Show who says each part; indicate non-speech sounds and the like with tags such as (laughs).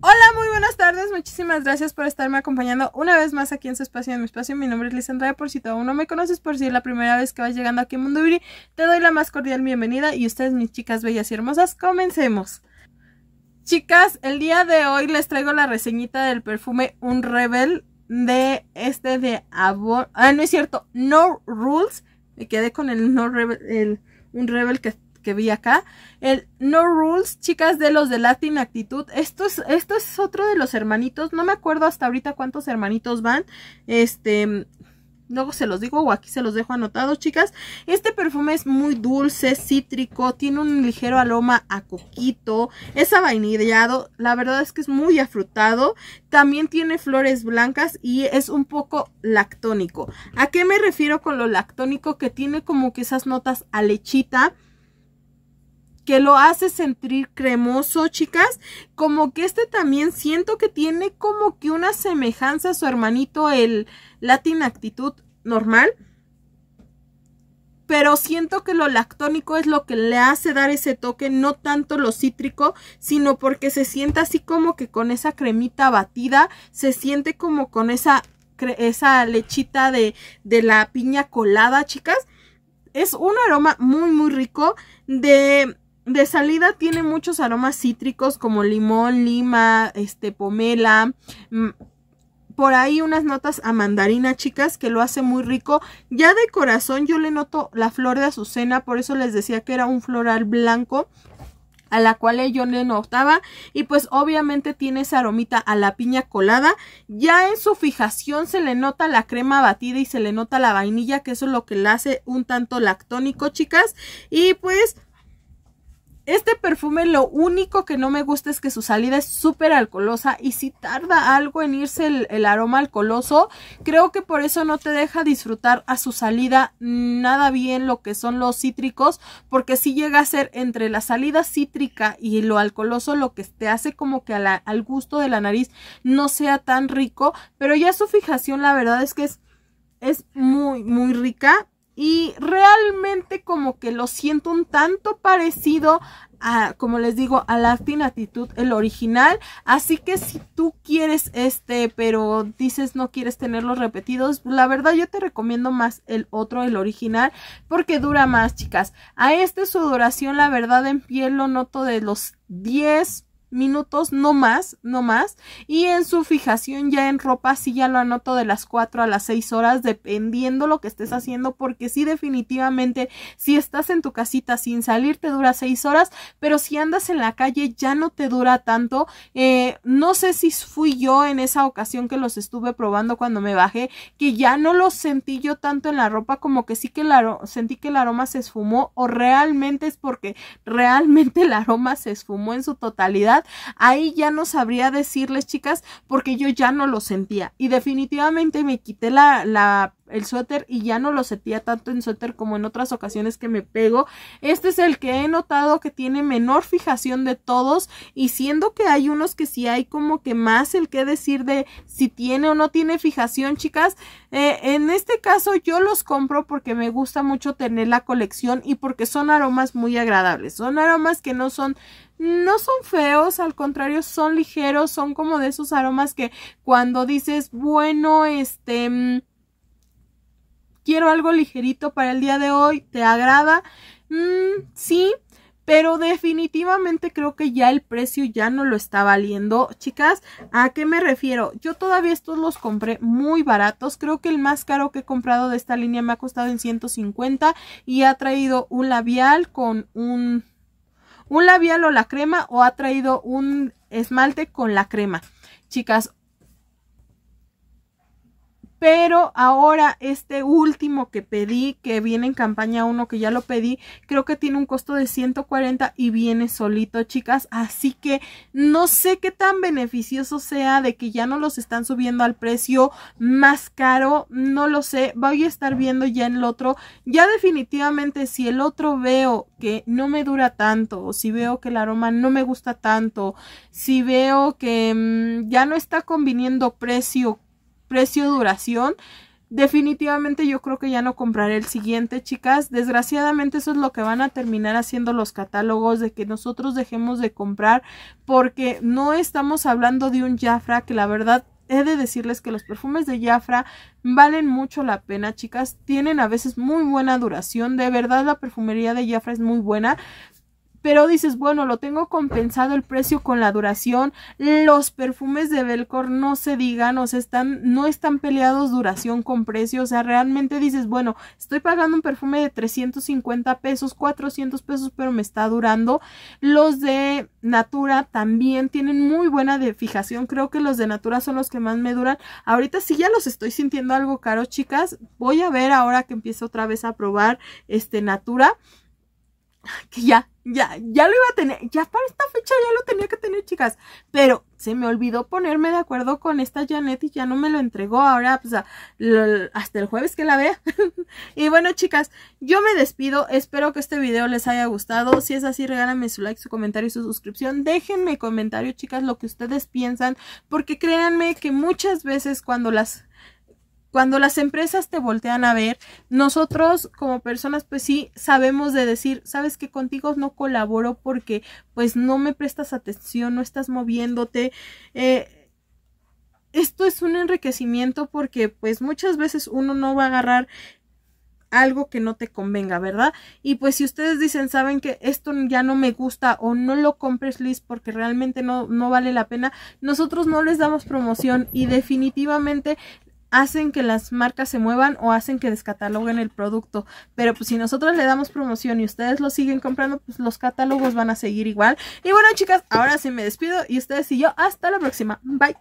Speaker 1: Hola, muy buenas tardes. Muchísimas gracias por estarme acompañando una vez más aquí en su espacio, en mi espacio. Mi nombre es Lisandra. Por si todavía no me conoces, por si es la primera vez que vas llegando aquí a Mundo te doy la más cordial bienvenida. Y ustedes, mis chicas bellas y hermosas, comencemos. Chicas, el día de hoy les traigo la reseñita del perfume Un Rebel de este de Avon. Ah, no es cierto, No Rules. Me quedé con el No Rebel, el Un Rebel que que vi acá. El No Rules, chicas de los de Latin Actitud. Esto es, esto es otro de los hermanitos. No me acuerdo hasta ahorita cuántos hermanitos van. Este, Luego se los digo o aquí se los dejo anotados, chicas. Este perfume es muy dulce, cítrico, tiene un ligero aroma a coquito, es avainillado, la verdad es que es muy afrutado. También tiene flores blancas y es un poco lactónico. ¿A qué me refiero con lo lactónico? Que tiene como que esas notas a lechita, que lo hace sentir cremoso, chicas. Como que este también siento que tiene como que una semejanza a su hermanito, el Latin Actitud normal. Pero siento que lo lactónico es lo que le hace dar ese toque, no tanto lo cítrico, sino porque se siente así como que con esa cremita batida, se siente como con esa, esa lechita de, de la piña colada, chicas. Es un aroma muy, muy rico de de salida tiene muchos aromas cítricos como limón, lima, este pomela, mm, por ahí unas notas a mandarina, chicas, que lo hace muy rico. Ya de corazón yo le noto la flor de azucena, por eso les decía que era un floral blanco a la cual yo le notaba y pues obviamente tiene esa aromita a la piña colada, ya en su fijación se le nota la crema batida y se le nota la vainilla que eso es lo que le hace un tanto lactónico chicas y pues este perfume lo único que no me gusta es que su salida es súper alcoholosa y si tarda algo en irse el, aroma alcoholoso, creo que por eso no te deja disfrutar a su salida nada bien lo que son los cítricos, porque si llega a ser entre la salida cítrica y lo alcoholoso lo que te hace como que al gusto de la nariz no sea tan rico, pero ya su fijación la verdad es que es, es muy muy rica y realmente como que lo siento un tanto parecido a, como les digo, a la actitud, el original. Así que si tú quieres este, pero dices no quieres tenerlos repetidos, la verdad yo te recomiendo más el otro, el original, porque dura más, chicas. A este su duración, la verdad, en piel lo noto de los 10, minutos, no más, no más. Y en su fijación ya en ropa, sí ya lo anoto de las 4 a las 6 horas, dependiendo lo que estés haciendo, porque sí definitivamente, si estás en tu casita sin salir, te dura 6 horas, pero si andas en la calle ya no te dura tanto. Eh, no sé si fui yo en esa ocasión que los estuve probando cuando me bajé, que ya no los sentí yo tanto en la ropa, como que sí que la, sentí que el aroma se esfumó, o realmente es porque realmente el aroma se esfumó en su totalidad ahí ya no sabría decirles, chicas, porque yo ya no lo sentía. Y definitivamente me quité la, la el suéter y ya no lo setía tanto en suéter como en otras ocasiones que me pego. Este es el que he notado que tiene menor fijación de todos y siendo que hay unos que sí hay como que más el que decir de si tiene o no tiene fijación, chicas. Eh, en este caso yo los compro porque me gusta mucho tener la colección y porque son aromas muy agradables. Son aromas que no son no son feos, al contrario, son ligeros, son como de esos aromas que cuando dices, bueno, este mm, quiero algo ligerito para el día de hoy, ¿te agrada? Mm, sí, pero definitivamente creo que ya el precio ya no lo está valiendo. Chicas, ¿a qué me refiero? Yo todavía estos los compré muy baratos. Creo que el más caro que he comprado de esta línea me ha costado en 150 y ha traído un labial con un... Un labial o la crema o ha traído un esmalte con la crema. Chicas, pero ahora este último que pedí, que viene en campaña 1, que ya lo pedí, creo que tiene un costo de 140 y viene solito, chicas, así que no sé qué tan beneficioso sea de que ya no los están subiendo al precio más caro, no lo sé, voy a estar viendo ya en el otro, ya definitivamente si el otro veo que no me dura tanto, o si veo que el aroma no me gusta tanto, si veo que mm, ya no está conviniendo precio precio, duración. Definitivamente yo creo que ya no compraré el siguiente, chicas. Desgraciadamente eso es lo que van a terminar haciendo los catálogos, de que nosotros dejemos de comprar, porque no estamos hablando de un Jafra, que la verdad he de decirles que los perfumes de Jafra valen mucho la pena, chicas. Tienen a veces muy buena duración. De verdad, la perfumería de Jafra es muy buena pero dices, bueno, lo tengo compensado el precio con la duración. Los perfumes de Belcor no se digan, o sea, están, no están peleados duración con precio, o sea, realmente dices, bueno, estoy pagando un perfume de 350 pesos, 400 pesos, pero me está durando. Los de Natura también tienen muy buena de fijación, creo que los de Natura son los que más me duran. Ahorita sí ya los estoy sintiendo algo caro, chicas. Voy a ver ahora que empiezo otra vez a probar este Natura que ya, ya, ya lo iba a tener, ya para esta fecha ya lo tenía que tener, chicas, pero se me olvidó ponerme de acuerdo con esta Janet y ya no me lo entregó, ahora pues hasta el jueves que la vea. (laughs) y bueno, chicas, yo me despido, espero que este video les haya gustado, si es así, regálame su like, su comentario y su suscripción, déjenme comentario, chicas, lo que ustedes piensan, porque créanme que muchas veces cuando las cuando las empresas te voltean a ver, nosotros como personas pues sí sabemos de decir, sabes que contigo no colaboro porque pues no me prestas atención, no estás moviéndote. Eh, esto es un enriquecimiento porque pues muchas veces uno no va a agarrar algo que no te convenga, ¿verdad? Y pues si ustedes dicen, saben que esto ya no me gusta o no lo compres Liz porque realmente no, no vale la pena, nosotros no les damos promoción y definitivamente hacen que las marcas se muevan o hacen que descataloguen el producto. Pero pues si nosotros le damos promoción y ustedes lo siguen comprando, pues los catálogos van a seguir igual. Y bueno, chicas, ahora sí me despido y ustedes y yo hasta la próxima. Bye.